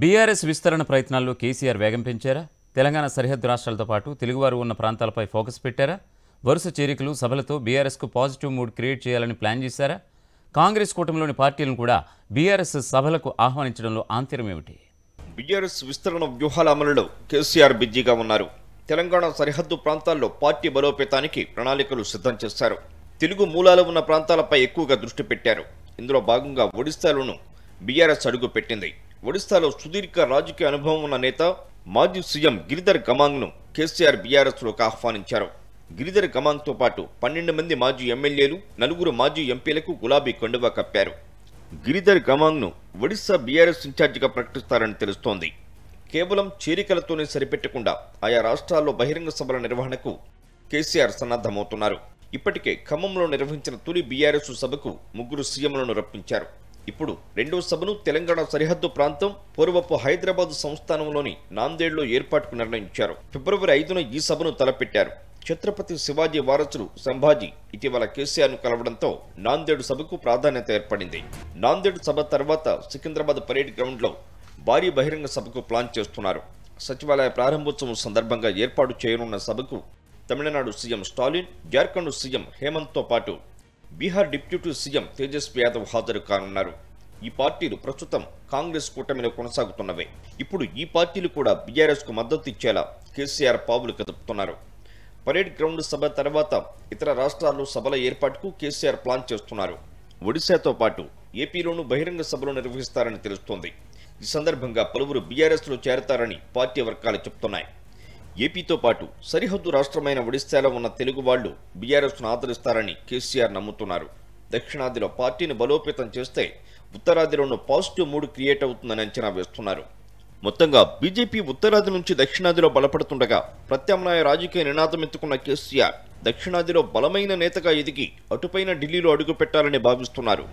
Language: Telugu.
బీఆర్ఎస్ విస్తరణ ప్రయత్నాల్లో కేసీఆర్ వేగం పెంచారా తెలంగాణ సరిహద్దు రాష్ట్రాలతో పాటు తెలుగువారు ఉన్న ప్రాంతాలపై ఫోకస్ పెట్టారా వరుస చేరికలు సభలతో బీఆర్ఎస్కు పాజిటివ్ మూడ్ క్రియేట్ చేయాలని ప్లాన్ చేశారా కాంగ్రెస్ కూటమిలోని పార్టీలను కూడా బీఆర్ఎస్ సభలకు ఆహ్వానించడంలో ఏమిటి బీఆర్ఎస్ విస్తరణ వ్యూహాల అమలులో కేసీఆర్ బిజీగా ఉన్నారు తెలంగాణ సరిహద్దు ప్రాంతాల్లో పార్టీ బలోపేతానికి ప్రణాళికలు సిద్ధం చేశారు తెలుగు మూలాలు ఉన్న ప్రాంతాలపై ఎక్కువగా దృష్టి పెట్టారు ఇందులో భాగంగా ఒడిశాలోనూ బీఆర్ఎస్ అడుగు పెట్టింది ఒడిశాలో సుదీర్ఘ రాజకీయ అనుభవం ఉన్న నేత మాజీ సీఎం గిరిధర్ గమాంగ్ను కేసీఆర్ బీఆర్ఎస్లోకి ఆహ్వానించారు గిరిధర్ గమాంగ్తో పాటు పన్నెండు మంది మాజీ ఎమ్మెల్యేలు నలుగురు మాజీ ఎంపీలకు గులాబీ కండువా కప్పారు గిరిధర్ గమాంగ్ను ఒడిశా బీఆర్ఎస్ ఇన్ఛార్జిగా ప్రకటిస్తారని తెలుస్తోంది కేవలం చేరికలతోనే సరిపెట్టకుండా ఆయా రాష్ట్రాల్లో బహిరంగ సభల నిర్వహణకు కేసీఆర్ సన్నద్ధమవుతున్నారు ఇప్పటికే ఖమ్మంలో నిర్వహించిన తొలి బీఆర్ఎస్ సభకు ముగ్గురు సీఎంలను రప్పించారు ఇప్పుడు రెండో సభను తెలంగాణ సరిహద్దు ప్రాంతం పూర్వపు హైదరాబాద్ సంస్థానంలోని నాందేడ్లో ఏర్పాటుకు నిర్ణయించారు ఫిబ్రవరి ఐదున ఈ సభను తలపెట్టారు ఛత్రపతి శివాజీ వారసులు సంభాజీ ఇటీవల కేసీఆర్ను కలవడంతో నాందేడు సభకు ప్రాధాన్యత ఏర్పడింది నాందేడు సభ తర్వాత సికింద్రాబాద్ పరేడ్ గ్రౌండ్లో భారీ బహిరంగ సభకు ప్లాన్ చేస్తున్నారు సచివాలయ ప్రారంభోత్సవం సందర్భంగా ఏర్పాటు చేయనున్న సభకు తమిళనాడు సీఎం స్టాలిన్ జార్ఖండ్ సీఎం హేమంత్తో పాటు బీహార్ డిప్యూటీ సీఎం తేజస్వి యాదవ్ హాజరు కానున్నారు ఈ పార్టీలు ప్రస్తుతం కాంగ్రెస్ కూటమిలో కొనసాగుతున్నవే ఇప్పుడు ఈ పార్టీలు కూడా బీఆర్ఎస్కు మద్దతు ఇచ్చేలా కేసీఆర్ పావులు కదుపుతున్నారు పరేడ్ గ్రౌండ్ సభ తర్వాత ఇతర రాష్ట్రాల్లో సభల ఏర్పాటుకు కేసీఆర్ ప్లాన్ చేస్తున్నారు ఒడిశాతో పాటు ఏపీలోనూ బహిరంగ సభలు నిర్వహిస్తారని తెలుస్తోంది ఈ సందర్భంగా పలువురు బీఆర్ఎస్లో చేరతారని పార్టీ వర్గాలు చెప్తున్నాయి ఏపీతో పాటు సరిహద్దు రాష్ట్రమైన ఒడిశాలో ఉన్న తెలుగు వాళ్లు బీఆర్ఎస్ను ఆదరిస్తారని కేసీఆర్ నమ్ముతున్నారు దక్షిణాదిలో పార్టీని బలోపేతం చేస్తే ఉత్తరాదిలోనూ పాజిటివ్ మూడ్ క్రియేట్ అవుతుందని అంచనా వేస్తున్నారు మొత్తంగా బీజేపీ ఉత్తరాది నుంచి దక్షిణాదిలో బలపడుతుండగా ప్రత్యామ్నాయ రాజకీయ నినాదం ఎత్తుకున్న కేసీఆర్ దక్షిణాదిలో బలమైన నేతగా ఎదిగి అటుపైన ఢిల్లీలో అడుగుపెట్టాలని భావిస్తున్నారు